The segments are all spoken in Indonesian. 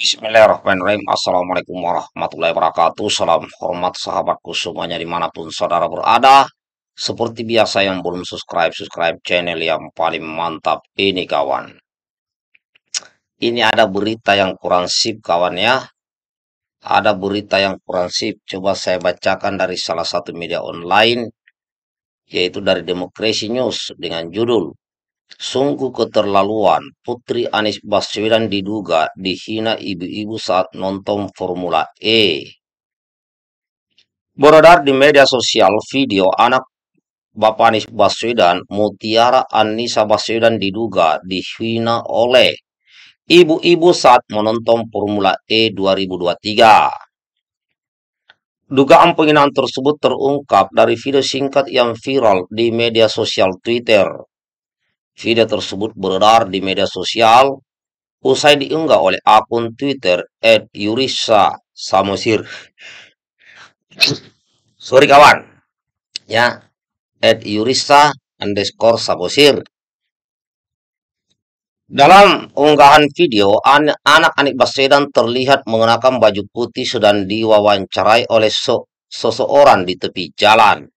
Bismillahirrahmanirrahim. Assalamualaikum warahmatullahi wabarakatuh. Salam hormat sahabatku semuanya dimanapun saudara berada. Seperti biasa yang belum subscribe, subscribe channel yang paling mantap ini kawan. Ini ada berita yang kurang sip kawan ya. Ada berita yang kurang sip. Coba saya bacakan dari salah satu media online. Yaitu dari Demokrasi News dengan judul Sungguh keterlaluan, Putri Anies Baswedan diduga dihina ibu-ibu saat nonton Formula E. Beredar di media sosial video anak Bapak Anies Baswedan, Mutiara Anissa Baswedan diduga dihina oleh ibu-ibu saat menonton Formula E 2023. Dugaan penghinaan tersebut terungkap dari video singkat yang viral di media sosial Twitter. Video tersebut beredar di media sosial usai diunggah oleh akun Twitter @yurisa_samosir. Sorry kawan, ya @yurisa underscore Samosir. Dalam unggahan video, anak Anik Baswedan terlihat mengenakan baju putih sedang diwawancarai oleh so seseorang di tepi jalan.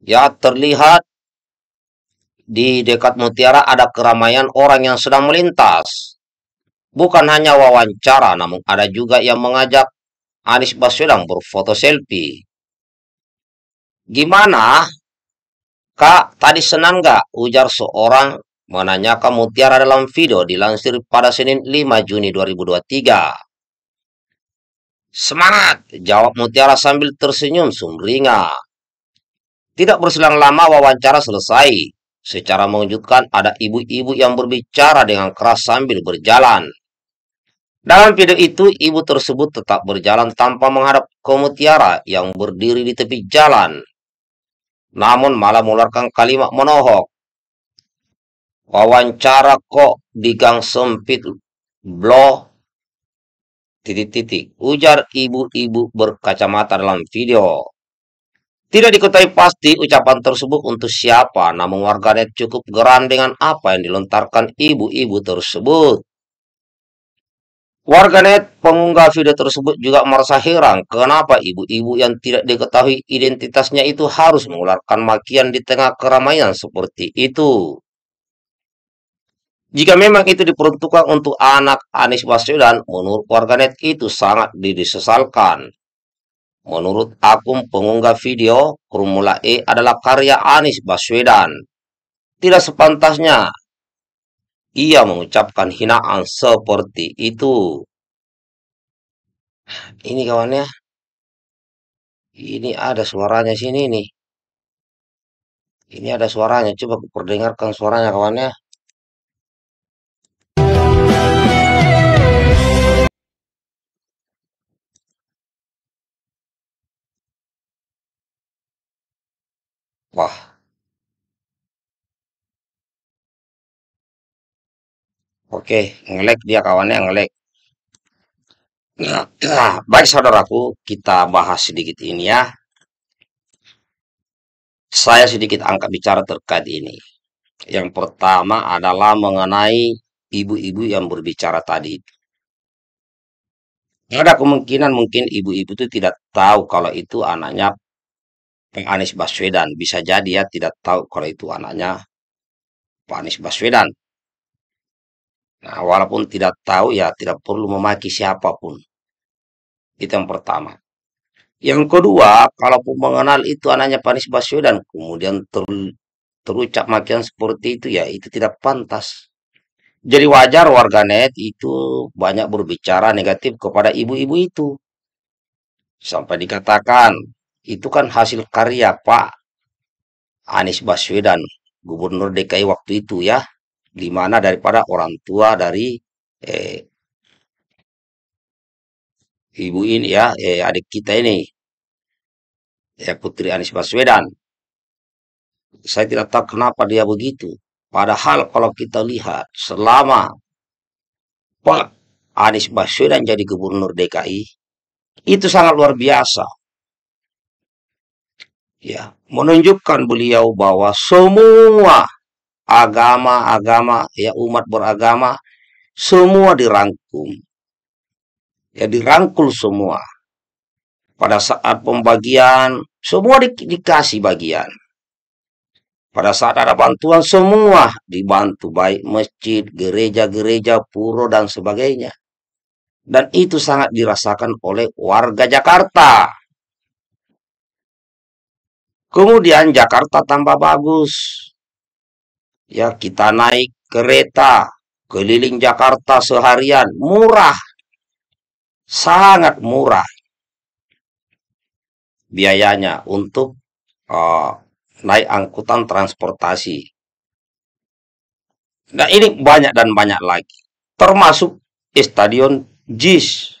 Ya, terlihat di dekat mutiara ada keramaian orang yang sedang melintas. Bukan hanya wawancara, namun ada juga yang mengajak Anies Baswedan berfoto selfie. Gimana? Kak, tadi senang gak? Ujar seorang menanyakan mutiara dalam video dilansir pada Senin 5 Juni 2023. Semangat! Jawab mutiara sambil tersenyum sumringah. Tidak berselang lama wawancara selesai. Secara mengejutkan ada ibu-ibu yang berbicara dengan keras sambil berjalan. Dalam video itu, ibu tersebut tetap berjalan tanpa menghadap ke yang berdiri di tepi jalan. Namun malah mengeluarkan kalimat menohok. Wawancara kok di gang sempit, bloh, titik-titik. Ujar ibu-ibu berkacamata dalam video. Tidak diketahui pasti ucapan tersebut untuk siapa, namun warganet cukup geram dengan apa yang dilontarkan ibu-ibu tersebut. Warganet pengunggah video tersebut juga merasa heran kenapa ibu-ibu yang tidak diketahui identitasnya itu harus mengeluarkan makian di tengah keramaian seperti itu. Jika memang itu diperuntukkan untuk anak Anies Baswedan, menurut warganet itu sangat disesalkan. Menurut akun pengunggah video, Formula E adalah karya Anies Baswedan. Tidak sepantasnya ia mengucapkan hinaan seperti itu. Ini kawan ya. Ini ada suaranya sini nih. Ini ada suaranya. Coba kuperdengarkan suaranya kawan ya. Wah. Oke, nge dia kawannya ngelek. Nah, nah, baik saudaraku, kita bahas sedikit ini ya. Saya sedikit angkat bicara terkait ini. Yang pertama adalah mengenai ibu-ibu yang berbicara tadi. Ada kemungkinan mungkin ibu-ibu itu tidak tahu kalau itu anaknya Pak Anies Baswedan. Bisa jadi ya tidak tahu kalau itu anaknya Pak Anies Baswedan. Nah, walaupun tidak tahu ya tidak perlu memaki siapapun. Itu yang pertama. Yang kedua, kalaupun mengenal itu anaknya Pak Anies Baswedan, kemudian ter, terucap makian seperti itu ya itu tidak pantas. Jadi wajar warganet itu banyak berbicara negatif kepada ibu-ibu itu. Sampai dikatakan itu kan hasil karya Pak Anies Baswedan, Gubernur DKI waktu itu ya, dimana daripada orang tua dari eh, ibu ini ya, eh, adik kita ini, ya Putri Anies Baswedan. Saya tidak tahu kenapa dia begitu. Padahal kalau kita lihat selama Pak Anies Baswedan jadi Gubernur DKI, itu sangat luar biasa ya menunjukkan beliau bahwa semua agama-agama ya umat beragama semua dirangkum ya dirangkul semua pada saat pembagian semua di, dikasih bagian pada saat ada bantuan semua dibantu baik masjid gereja-gereja puro dan sebagainya dan itu sangat dirasakan oleh warga Jakarta Kemudian Jakarta tambah bagus. Ya, kita naik kereta keliling Jakarta seharian, murah. Sangat murah biayanya untuk uh, naik angkutan transportasi. Nah, ini banyak dan banyak lagi. Termasuk Stadion JIS.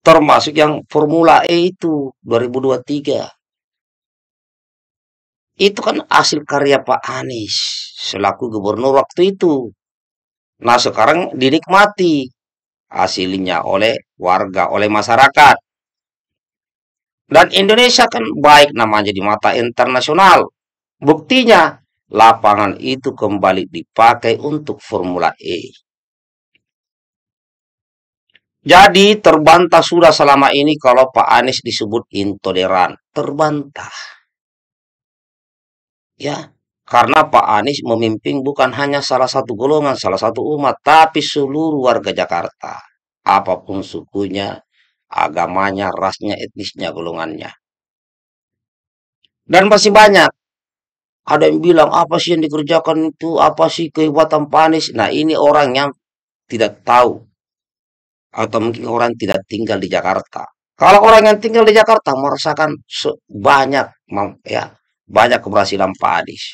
Termasuk yang Formula E itu 2023 itu kan hasil karya Pak Anies selaku gubernur waktu itu. Nah sekarang dinikmati hasilnya oleh warga, oleh masyarakat. Dan Indonesia kan baik namanya di mata internasional. Buktinya lapangan itu kembali dipakai untuk Formula E. Jadi terbantah sudah selama ini kalau Pak Anies disebut intoleran. Terbantah ya karena Pak Anies memimpin bukan hanya salah satu golongan, salah satu umat, tapi seluruh warga Jakarta, apapun sukunya, agamanya, rasnya, etnisnya, golongannya. Dan masih banyak. Ada yang bilang, apa sih yang dikerjakan itu, apa sih kehebatan Pak Anies? Nah, ini orang yang tidak tahu. Atau mungkin orang tidak tinggal di Jakarta. Kalau orang yang tinggal di Jakarta merasakan banyak ya banyak keberhasilan Pak Anies.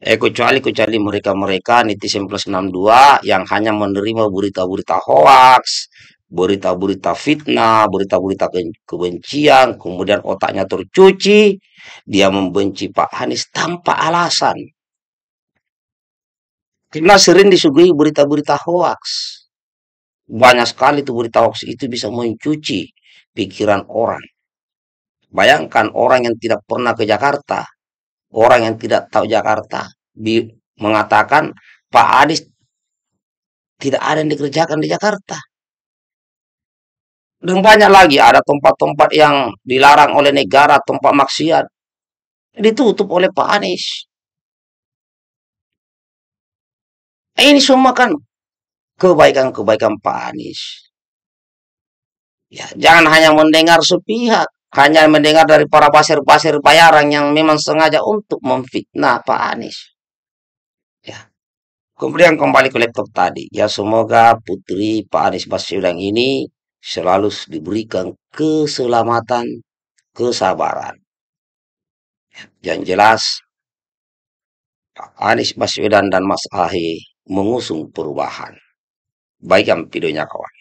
Eh, kecuali kecuali mereka-mereka netizen plus 62 yang hanya menerima berita-berita hoax, berita-berita fitnah, berita-berita kebencian, kemudian otaknya tercuci, dia membenci Pak Anies tanpa alasan. Karena sering disuguhi berita-berita hoax. Banyak sekali itu berita hoax itu bisa mencuci pikiran orang. Bayangkan orang yang tidak pernah ke Jakarta, orang yang tidak tahu Jakarta, bi mengatakan Pak Anies tidak ada yang dikerjakan di Jakarta. Dan banyak lagi ada tempat-tempat yang dilarang oleh negara, tempat maksiat. Ditutup oleh Pak Anies. Ini semua kan kebaikan-kebaikan Pak Anies. Ya, jangan hanya mendengar sepihak hanya mendengar dari para pasir-pasir bayaran yang memang sengaja untuk memfitnah Pak Anies. Ya. Kemudian kembali ke laptop tadi. Ya semoga putri Pak Anies Baswedan ini selalu diberikan keselamatan, kesabaran. Ya, yang jelas Pak Anies Baswedan dan Mas Ahi mengusung perubahan. Baik yang videonya kawan.